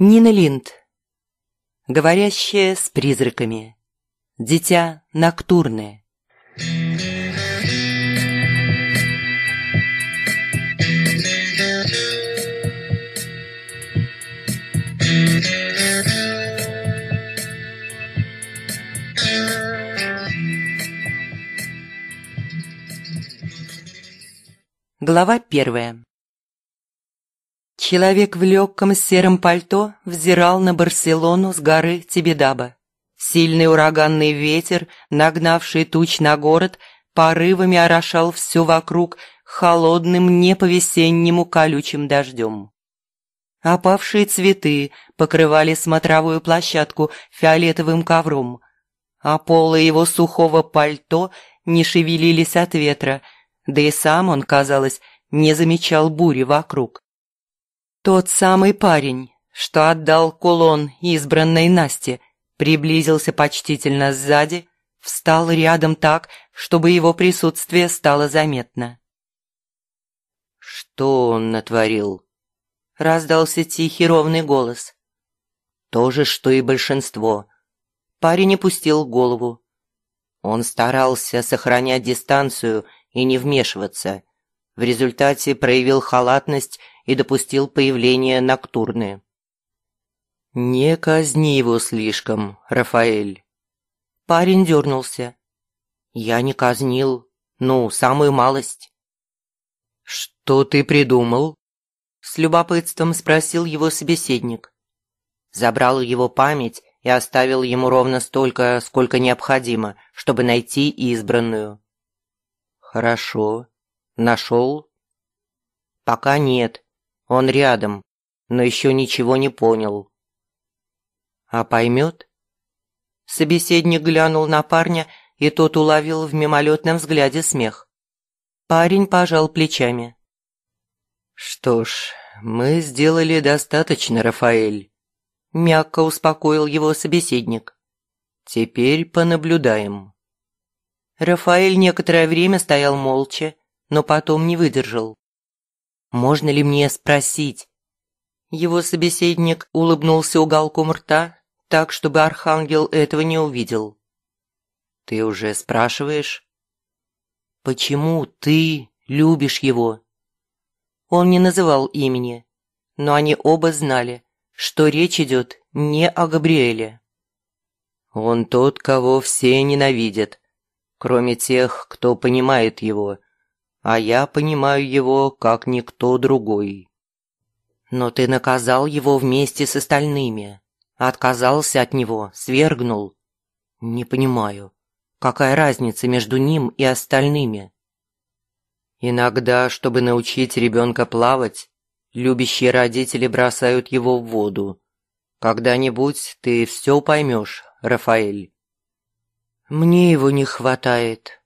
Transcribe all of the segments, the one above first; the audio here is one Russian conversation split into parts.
Нина Линд. Говорящая с призраками. Дитя ноктурное. Глава первая Человек в легком сером пальто взирал на Барселону с горы Тибидаба. Сильный ураганный ветер, нагнавший туч на город, порывами орошал все вокруг холодным не по-весеннему колючим дождем. Опавшие цветы покрывали смотровую площадку фиолетовым ковром, а полы его сухого пальто не шевелились от ветра, да и сам он, казалось, не замечал бури вокруг. Тот самый парень, что отдал кулон избранной Насте, приблизился почтительно сзади, встал рядом так, чтобы его присутствие стало заметно. «Что он натворил?» — раздался тихий ровный голос. «То же, что и большинство». Парень опустил голову. Он старался сохранять дистанцию и не вмешиваться. В результате проявил халатность и допустил появление Ноктурны. «Не казни его слишком, Рафаэль». Парень дернулся. «Я не казнил. Ну, самую малость». «Что ты придумал?» С любопытством спросил его собеседник. Забрал его память и оставил ему ровно столько, сколько необходимо, чтобы найти избранную. «Хорошо. Нашел?» «Пока нет. Он рядом, но еще ничего не понял. А поймет? Собеседник глянул на парня, и тот уловил в мимолетном взгляде смех. Парень пожал плечами. «Что ж, мы сделали достаточно, Рафаэль», – мягко успокоил его собеседник. «Теперь понаблюдаем». Рафаэль некоторое время стоял молча, но потом не выдержал. Можно ли мне спросить?» Его собеседник улыбнулся уголком рта, так, чтобы Архангел этого не увидел. «Ты уже спрашиваешь?» «Почему ты любишь его?» Он не называл имени, но они оба знали, что речь идет не о Габриэле. «Он тот, кого все ненавидят, кроме тех, кто понимает его, а я понимаю его как никто другой. Но ты наказал его вместе с остальными. Отказался от него, свергнул. Не понимаю, какая разница между ним и остальными? Иногда, чтобы научить ребенка плавать, любящие родители бросают его в воду. Когда-нибудь ты все поймешь, Рафаэль. Мне его не хватает,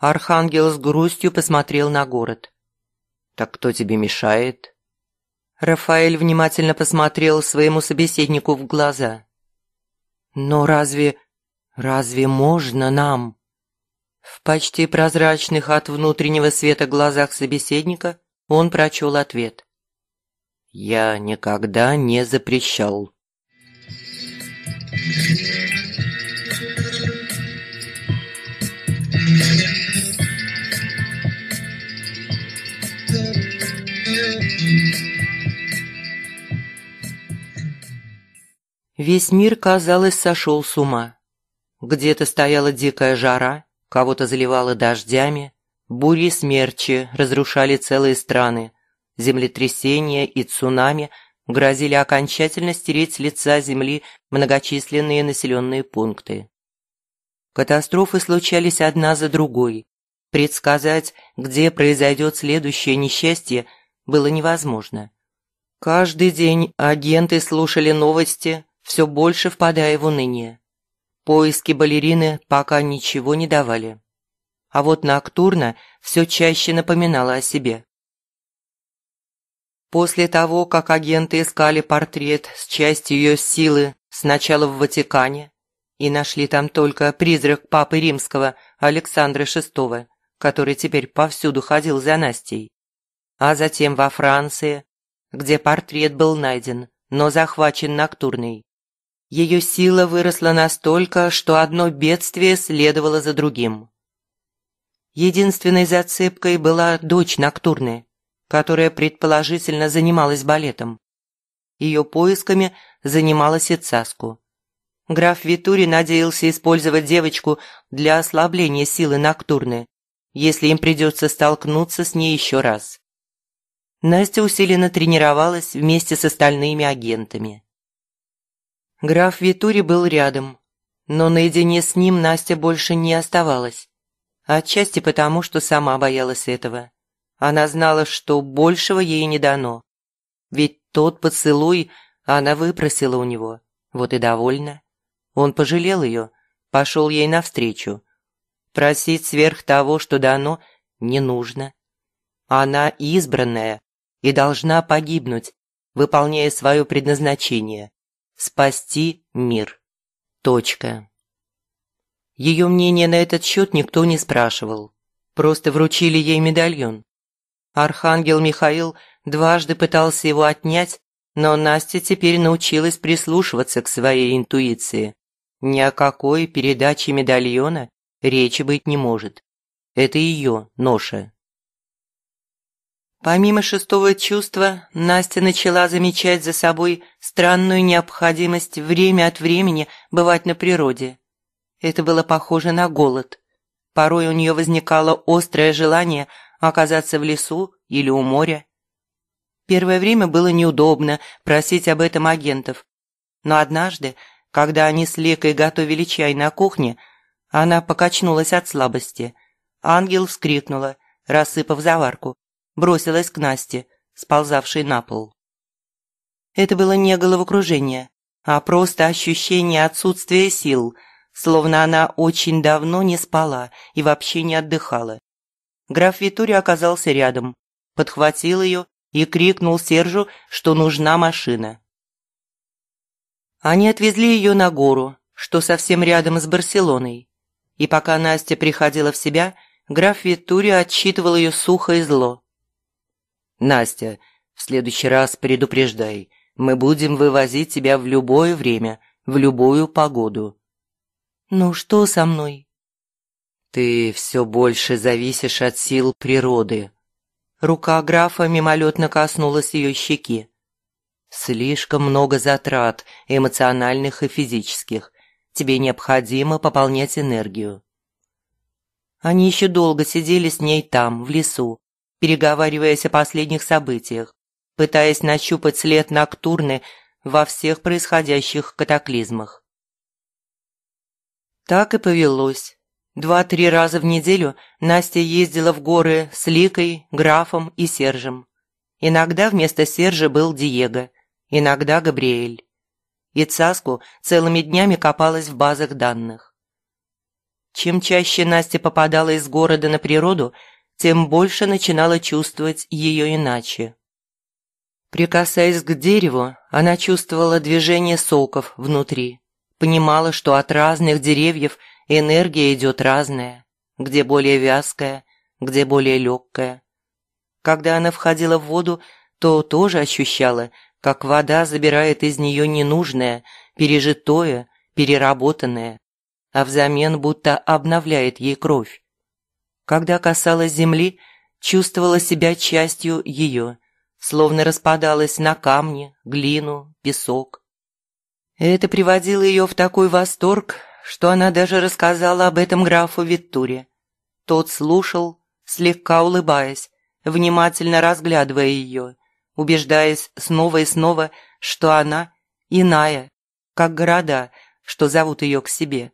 Архангел с грустью посмотрел на город. «Так кто тебе мешает?» Рафаэль внимательно посмотрел своему собеседнику в глаза. «Но разве... разве можно нам?» В почти прозрачных от внутреннего света глазах собеседника он прочел ответ. «Я никогда не запрещал». Весь мир, казалось, сошел с ума. Где-то стояла дикая жара, кого-то заливало дождями, бури и смерчи разрушали целые страны, землетрясения и цунами грозили окончательно стереть с лица земли многочисленные населенные пункты. Катастрофы случались одна за другой. Предсказать, где произойдет следующее несчастье, было невозможно. Каждый день агенты слушали новости, все больше впадая в уныние. Поиски балерины пока ничего не давали. А вот Ноктурна все чаще напоминала о себе. После того, как агенты искали портрет с частью ее силы сначала в Ватикане и нашли там только призрак Папы Римского Александра VI, который теперь повсюду ходил за Настей, а затем во Франции, где портрет был найден, но захвачен Ноктурной. Ее сила выросла настолько, что одно бедствие следовало за другим. Единственной зацепкой была дочь Ноктурны, которая предположительно занималась балетом. Ее поисками занималась и Цаску. Граф Витури надеялся использовать девочку для ослабления силы Ноктурны, если им придется столкнуться с ней еще раз. Настя усиленно тренировалась вместе с остальными агентами. Граф Витури был рядом, но наедине с ним Настя больше не оставалась. Отчасти потому, что сама боялась этого. Она знала, что большего ей не дано. Ведь тот поцелуй она выпросила у него. Вот и довольна. Он пожалел ее, пошел ей навстречу. Просить сверх того, что дано, не нужно. Она избранная и должна погибнуть, выполняя свое предназначение. Спасти мир. Точка. Ее мнение на этот счет никто не спрашивал. Просто вручили ей медальон. Архангел Михаил дважды пытался его отнять, но Настя теперь научилась прислушиваться к своей интуиции. Ни о какой передаче медальона речи быть не может. Это ее ноша. Помимо шестого чувства, Настя начала замечать за собой странную необходимость время от времени бывать на природе. Это было похоже на голод. Порой у нее возникало острое желание оказаться в лесу или у моря. Первое время было неудобно просить об этом агентов. Но однажды, когда они с Лекой готовили чай на кухне, она покачнулась от слабости. Ангел вскрикнула, рассыпав заварку бросилась к Насте, сползавшей на пол. Это было не головокружение, а просто ощущение отсутствия сил, словно она очень давно не спала и вообще не отдыхала. Граф Витури оказался рядом, подхватил ее и крикнул Сержу, что нужна машина. Они отвезли ее на гору, что совсем рядом с Барселоной. И пока Настя приходила в себя, граф Витури отчитывал ее сухо и зло. Настя, в следующий раз предупреждай. Мы будем вывозить тебя в любое время, в любую погоду. Ну что со мной? Ты все больше зависишь от сил природы. Рука графа мимолетно коснулась ее щеки. Слишком много затрат, эмоциональных и физических. Тебе необходимо пополнять энергию. Они еще долго сидели с ней там, в лесу, переговариваясь о последних событиях, пытаясь нащупать след Ноктурны во всех происходящих катаклизмах. Так и повелось. Два-три раза в неделю Настя ездила в горы с Ликой, Графом и Сержем. Иногда вместо Сержа был Диего, иногда Габриэль. И Цаску целыми днями копалась в базах данных. Чем чаще Настя попадала из города на природу – тем больше начинала чувствовать ее иначе. Прикасаясь к дереву, она чувствовала движение соков внутри, понимала, что от разных деревьев энергия идет разная, где более вязкая, где более легкая. Когда она входила в воду, то тоже ощущала, как вода забирает из нее ненужное, пережитое, переработанное, а взамен будто обновляет ей кровь. Когда касалась земли, чувствовала себя частью ее, словно распадалась на камни, глину, песок. Это приводило ее в такой восторг, что она даже рассказала об этом графу Виттуре. Тот слушал, слегка улыбаясь, внимательно разглядывая ее, убеждаясь снова и снова, что она иная, как города, что зовут ее к себе.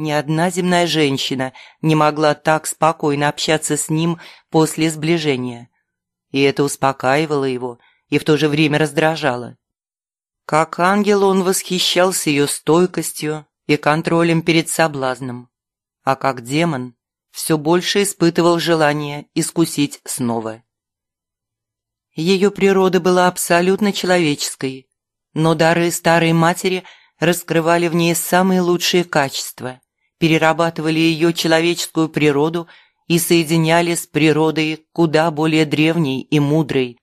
Ни одна земная женщина не могла так спокойно общаться с ним после сближения. И это успокаивало его и в то же время раздражало. Как ангел он восхищался ее стойкостью и контролем перед соблазном, а как демон все больше испытывал желание искусить снова. Ее природа была абсолютно человеческой, но дары старой матери раскрывали в ней самые лучшие качества перерабатывали ее человеческую природу и соединяли с природой куда более древней и мудрой,